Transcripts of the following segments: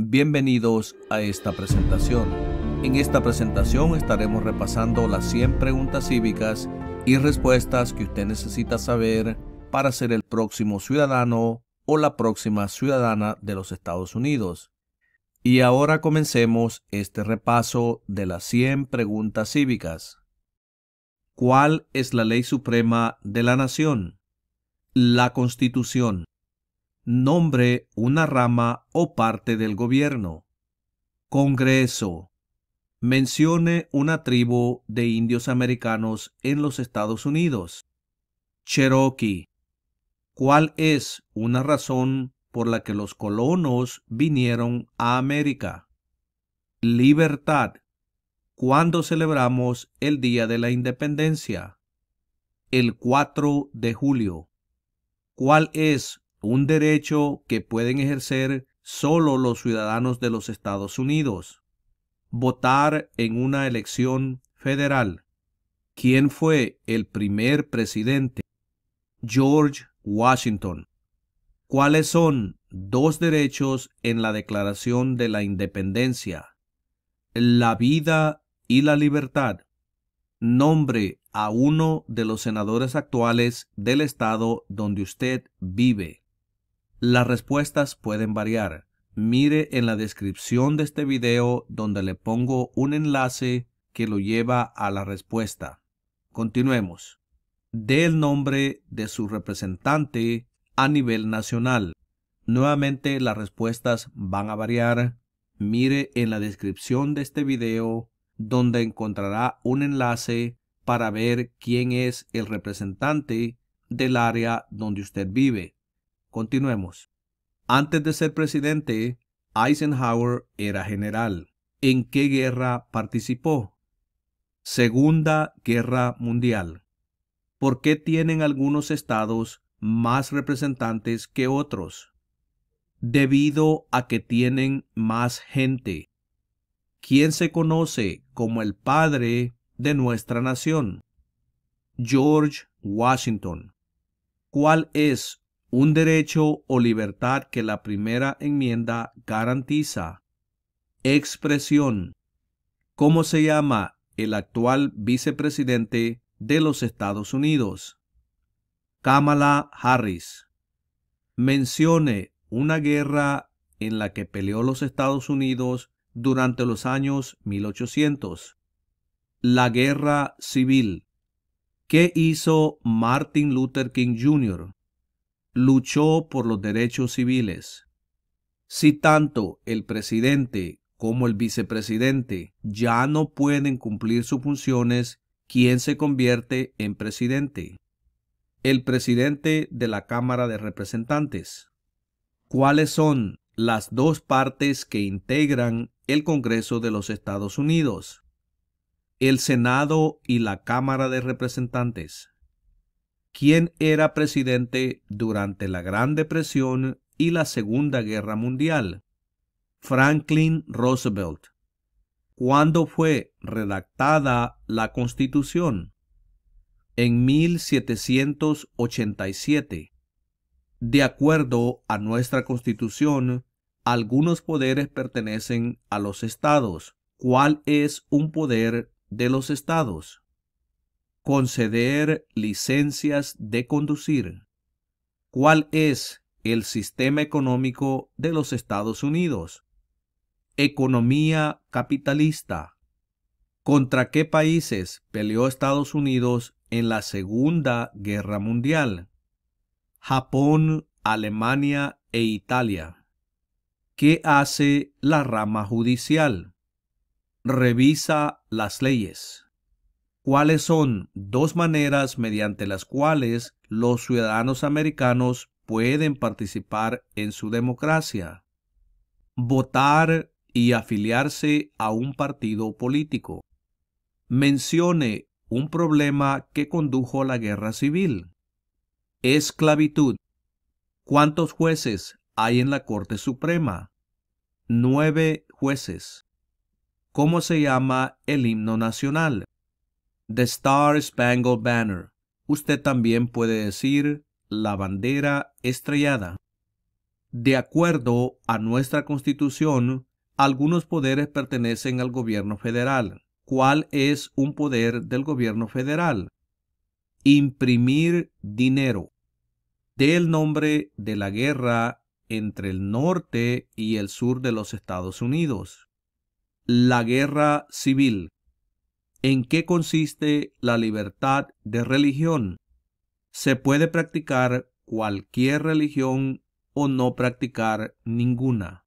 Bienvenidos a esta presentación. En esta presentación estaremos repasando las 100 preguntas cívicas y respuestas que usted necesita saber para ser el próximo ciudadano o la próxima ciudadana de los Estados Unidos. Y ahora comencemos este repaso de las 100 preguntas cívicas. ¿Cuál es la ley suprema de la nación? La Constitución nombre una rama o parte del gobierno. Congreso. Mencione una tribu de indios americanos en los Estados Unidos. Cherokee. ¿Cuál es una razón por la que los colonos vinieron a América? Libertad. ¿Cuándo celebramos el Día de la Independencia? El 4 de julio. ¿Cuál es un derecho que pueden ejercer solo los ciudadanos de los Estados Unidos. Votar en una elección federal. ¿Quién fue el primer presidente? George Washington. ¿Cuáles son dos derechos en la Declaración de la Independencia? La vida y la libertad. Nombre a uno de los senadores actuales del estado donde usted vive. Las respuestas pueden variar. Mire en la descripción de este video donde le pongo un enlace que lo lleva a la respuesta. Continuemos. Dé el nombre de su representante a nivel nacional. Nuevamente las respuestas van a variar. Mire en la descripción de este video donde encontrará un enlace para ver quién es el representante del área donde usted vive. Continuemos. Antes de ser presidente, Eisenhower era general. ¿En qué guerra participó? Segunda Guerra Mundial. ¿Por qué tienen algunos estados más representantes que otros? Debido a que tienen más gente. ¿Quién se conoce como el padre de nuestra nación? George Washington. ¿Cuál es un derecho o libertad que la primera enmienda garantiza. Expresión. ¿Cómo se llama el actual vicepresidente de los Estados Unidos? Kamala Harris. Mencione una guerra en la que peleó los Estados Unidos durante los años 1800. La Guerra Civil. ¿Qué hizo Martin Luther King Jr.? luchó por los derechos civiles. Si tanto el presidente como el vicepresidente ya no pueden cumplir sus funciones, ¿quién se convierte en presidente? El presidente de la Cámara de Representantes. ¿Cuáles son las dos partes que integran el Congreso de los Estados Unidos? El Senado y la Cámara de Representantes. ¿Quién era presidente durante la Gran Depresión y la Segunda Guerra Mundial, Franklin Roosevelt. ¿Cuándo fue redactada la Constitución? En 1787. De acuerdo a nuestra Constitución, algunos poderes pertenecen a los estados. ¿Cuál es un poder de los estados? conceder licencias de conducir. ¿Cuál es el sistema económico de los Estados Unidos? Economía capitalista. ¿Contra qué países peleó Estados Unidos en la Segunda Guerra Mundial? Japón, Alemania e Italia. ¿Qué hace la rama judicial? Revisa las leyes cuáles son dos maneras mediante las cuales los ciudadanos americanos pueden participar en su democracia. Votar y afiliarse a un partido político. Mencione un problema que condujo a la guerra civil. Esclavitud. ¿Cuántos jueces hay en la Corte Suprema? Nueve jueces. ¿Cómo se llama el himno nacional? The Star Spangled Banner. Usted también puede decir la bandera estrellada. De acuerdo a nuestra Constitución, algunos poderes pertenecen al gobierno federal. ¿Cuál es un poder del gobierno federal? Imprimir dinero. el nombre de la guerra entre el norte y el sur de los Estados Unidos. La guerra civil ¿En qué consiste la libertad de religión? Se puede practicar cualquier religión o no practicar ninguna.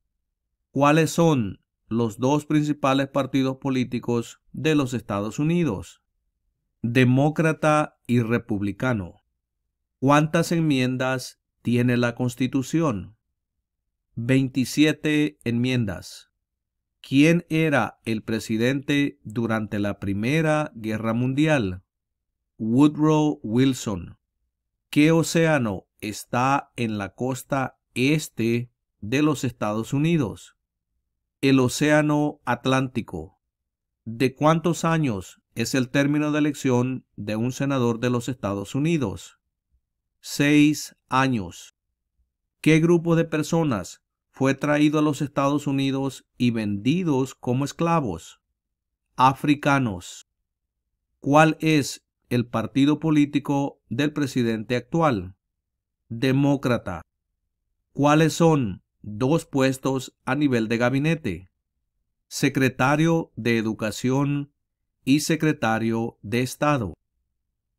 ¿Cuáles son los dos principales partidos políticos de los Estados Unidos? Demócrata y republicano. ¿Cuántas enmiendas tiene la Constitución? 27 enmiendas. ¿Quién era el presidente durante la Primera Guerra Mundial? Woodrow Wilson. ¿Qué océano está en la costa este de los Estados Unidos? El Océano Atlántico. ¿De cuántos años es el término de elección de un senador de los Estados Unidos? Seis años. ¿Qué grupo de personas fue traído a los Estados Unidos y vendidos como esclavos africanos. ¿Cuál es el partido político del presidente actual? Demócrata. ¿Cuáles son dos puestos a nivel de gabinete? Secretario de Educación y Secretario de Estado.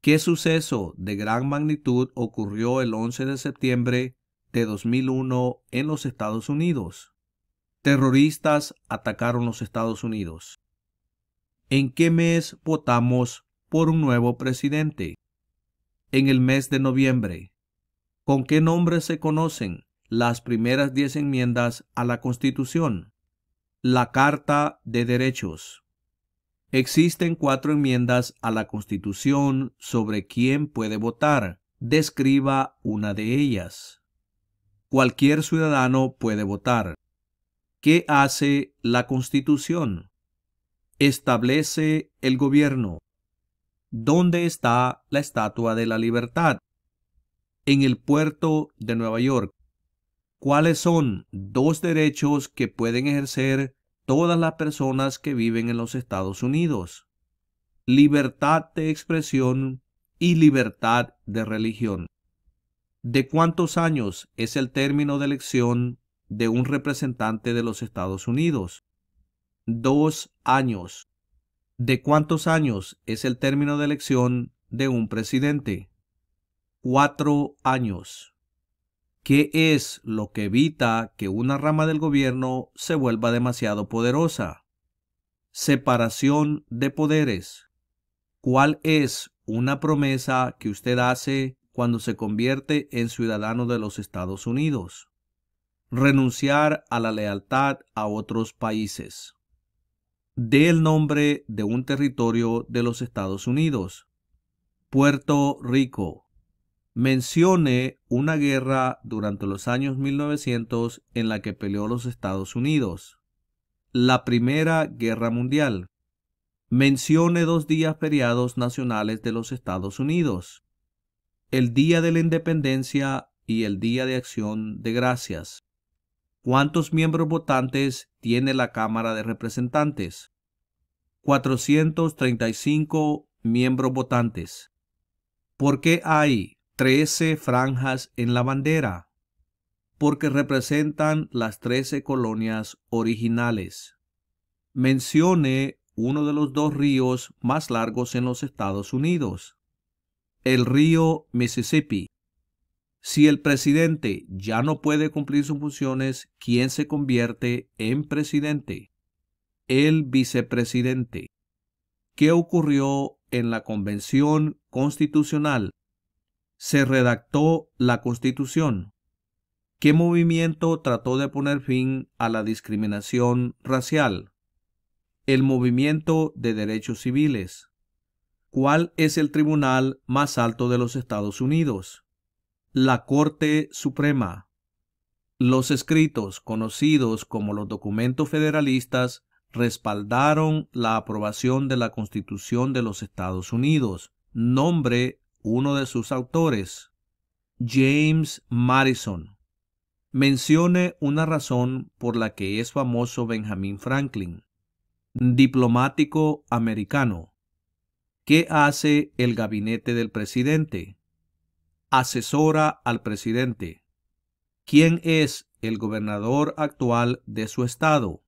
¿Qué suceso de gran magnitud ocurrió el 11 de septiembre de 2001 en los Estados Unidos. Terroristas atacaron los Estados Unidos. ¿En qué mes votamos por un nuevo presidente? En el mes de noviembre. ¿Con qué nombre se conocen las primeras 10 enmiendas a la Constitución? La Carta de Derechos. Existen cuatro enmiendas a la Constitución sobre quién puede votar. Describa una de ellas cualquier ciudadano puede votar. ¿Qué hace la Constitución? Establece el gobierno. ¿Dónde está la Estatua de la Libertad? En el puerto de Nueva York. ¿Cuáles son dos derechos que pueden ejercer todas las personas que viven en los Estados Unidos? Libertad de expresión y libertad de religión. ¿De cuántos años es el término de elección de un representante de los Estados Unidos? Dos años. ¿De cuántos años es el término de elección de un presidente? Cuatro años. ¿Qué es lo que evita que una rama del gobierno se vuelva demasiado poderosa? Separación de poderes. ¿Cuál es una promesa que usted hace cuando se convierte en ciudadano de los Estados Unidos. Renunciar a la lealtad a otros países. Dé el nombre de un territorio de los Estados Unidos. Puerto Rico. Mencione una guerra durante los años 1900 en la que peleó los Estados Unidos. La Primera Guerra Mundial. Mencione dos días feriados nacionales de los Estados Unidos el Día de la Independencia y el Día de Acción de Gracias. ¿Cuántos miembros votantes tiene la Cámara de Representantes? 435 miembros votantes. ¿Por qué hay 13 franjas en la bandera? Porque representan las 13 colonias originales. Mencione uno de los dos ríos más largos en los Estados Unidos el río Mississippi. Si el presidente ya no puede cumplir sus funciones, ¿quién se convierte en presidente? El vicepresidente. ¿Qué ocurrió en la Convención Constitucional? Se redactó la Constitución. ¿Qué movimiento trató de poner fin a la discriminación racial? El movimiento de derechos civiles. ¿Cuál es el tribunal más alto de los Estados Unidos? La Corte Suprema. Los escritos, conocidos como los documentos federalistas, respaldaron la aprobación de la Constitución de los Estados Unidos. Nombre uno de sus autores, James Madison. Mencione una razón por la que es famoso Benjamin Franklin, diplomático americano. ¿Qué hace el gabinete del presidente? Asesora al presidente. ¿Quién es el gobernador actual de su estado?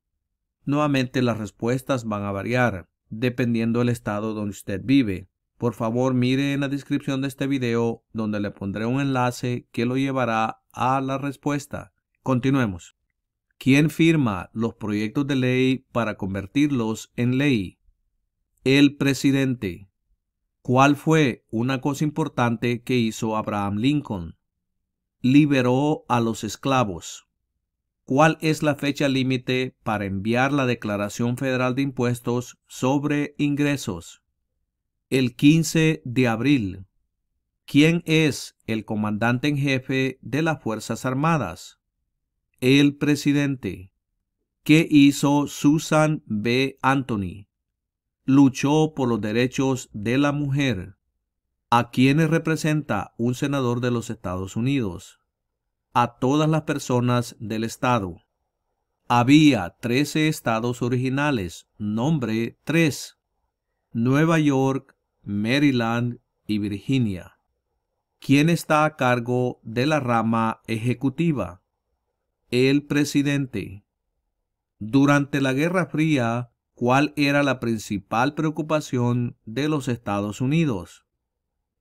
Nuevamente las respuestas van a variar dependiendo del estado donde usted vive. Por favor, mire en la descripción de este video donde le pondré un enlace que lo llevará a la respuesta. Continuemos. ¿Quién firma los proyectos de ley para convertirlos en ley? El presidente. ¿Cuál fue una cosa importante que hizo Abraham Lincoln? Liberó a los esclavos. ¿Cuál es la fecha límite para enviar la Declaración Federal de Impuestos sobre Ingresos? El 15 de abril. ¿Quién es el comandante en jefe de las Fuerzas Armadas? El presidente. ¿Qué hizo Susan B. Anthony? luchó por los derechos de la mujer, a quienes representa un senador de los Estados Unidos, a todas las personas del Estado. Había 13 estados originales, nombre 3, Nueva York, Maryland y Virginia. ¿Quién está a cargo de la rama ejecutiva? El presidente. Durante la Guerra Fría, cuál era la principal preocupación de los Estados Unidos.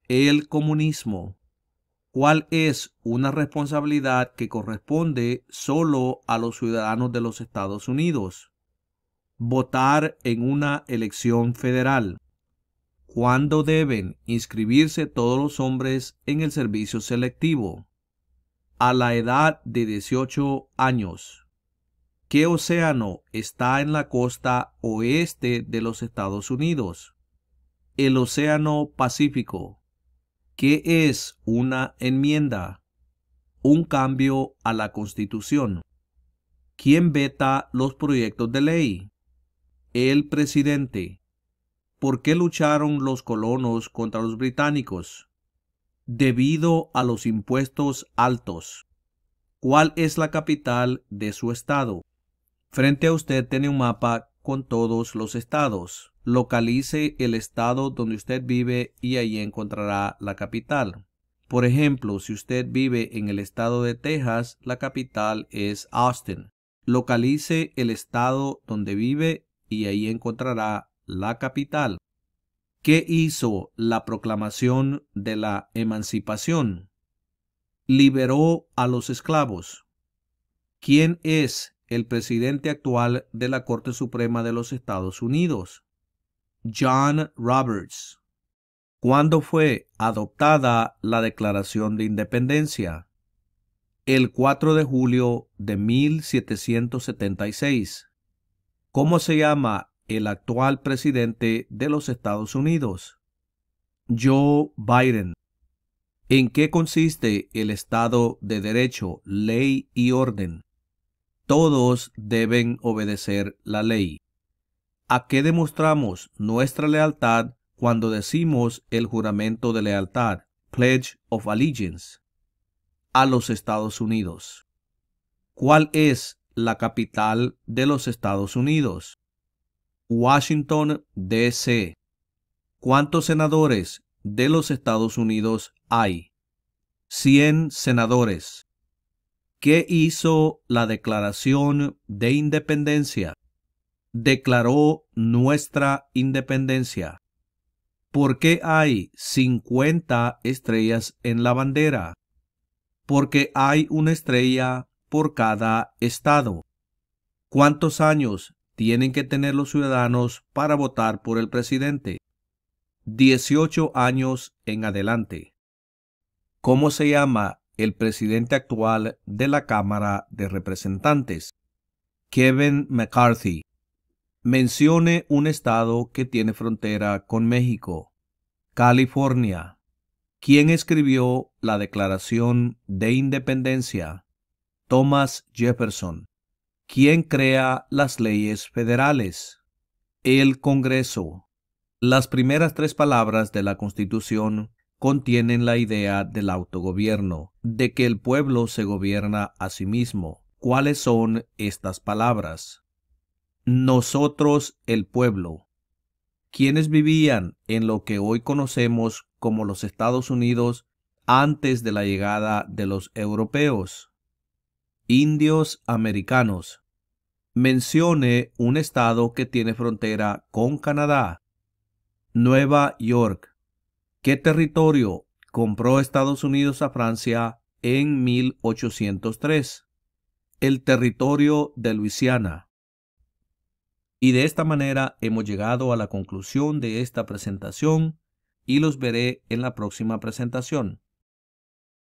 El comunismo, cuál es una responsabilidad que corresponde solo a los ciudadanos de los Estados Unidos. Votar en una elección federal. ¿Cuándo deben inscribirse todos los hombres en el servicio selectivo? A la edad de 18 años. ¿Qué océano está en la costa oeste de los Estados Unidos? El Océano Pacífico. ¿Qué es una enmienda? Un cambio a la Constitución. ¿Quién veta los proyectos de ley? El presidente. ¿Por qué lucharon los colonos contra los británicos? Debido a los impuestos altos. ¿Cuál es la capital de su estado? Frente a usted tiene un mapa con todos los estados. Localice el estado donde usted vive y ahí encontrará la capital. Por ejemplo, si usted vive en el estado de Texas, la capital es Austin. Localice el estado donde vive y ahí encontrará la capital. ¿Qué hizo la proclamación de la emancipación? Liberó a los esclavos. ¿Quién es el presidente actual de la Corte Suprema de los Estados Unidos, John Roberts. ¿Cuándo fue adoptada la Declaración de Independencia? El 4 de julio de 1776. ¿Cómo se llama el actual presidente de los Estados Unidos? Joe Biden. ¿En qué consiste el Estado de Derecho, Ley y Orden? todos deben obedecer la ley. ¿A qué demostramos nuestra lealtad cuando decimos el juramento de lealtad, Pledge of Allegiance, a los Estados Unidos? ¿Cuál es la capital de los Estados Unidos? Washington, D.C. ¿Cuántos senadores de los Estados Unidos hay? 100 senadores. ¿Qué hizo la Declaración de Independencia. Declaró nuestra independencia. ¿Por qué hay 50 estrellas en la bandera? Porque hay una estrella por cada estado. ¿Cuántos años tienen que tener los ciudadanos para votar por el presidente? 18 años en adelante. ¿Cómo se llama el presidente actual de la Cámara de Representantes, Kevin McCarthy, mencione un estado que tiene frontera con México, California, ¿Quién escribió la Declaración de Independencia, Thomas Jefferson, ¿Quién crea las leyes federales, el Congreso. Las primeras tres palabras de la Constitución contienen la idea del autogobierno, de que el pueblo se gobierna a sí mismo. ¿Cuáles son estas palabras? Nosotros el pueblo, quienes vivían en lo que hoy conocemos como los Estados Unidos antes de la llegada de los europeos, indios americanos. Mencione un estado que tiene frontera con Canadá, Nueva York, ¿Qué territorio compró Estados Unidos a Francia en 1803? El territorio de Luisiana. Y de esta manera hemos llegado a la conclusión de esta presentación y los veré en la próxima presentación.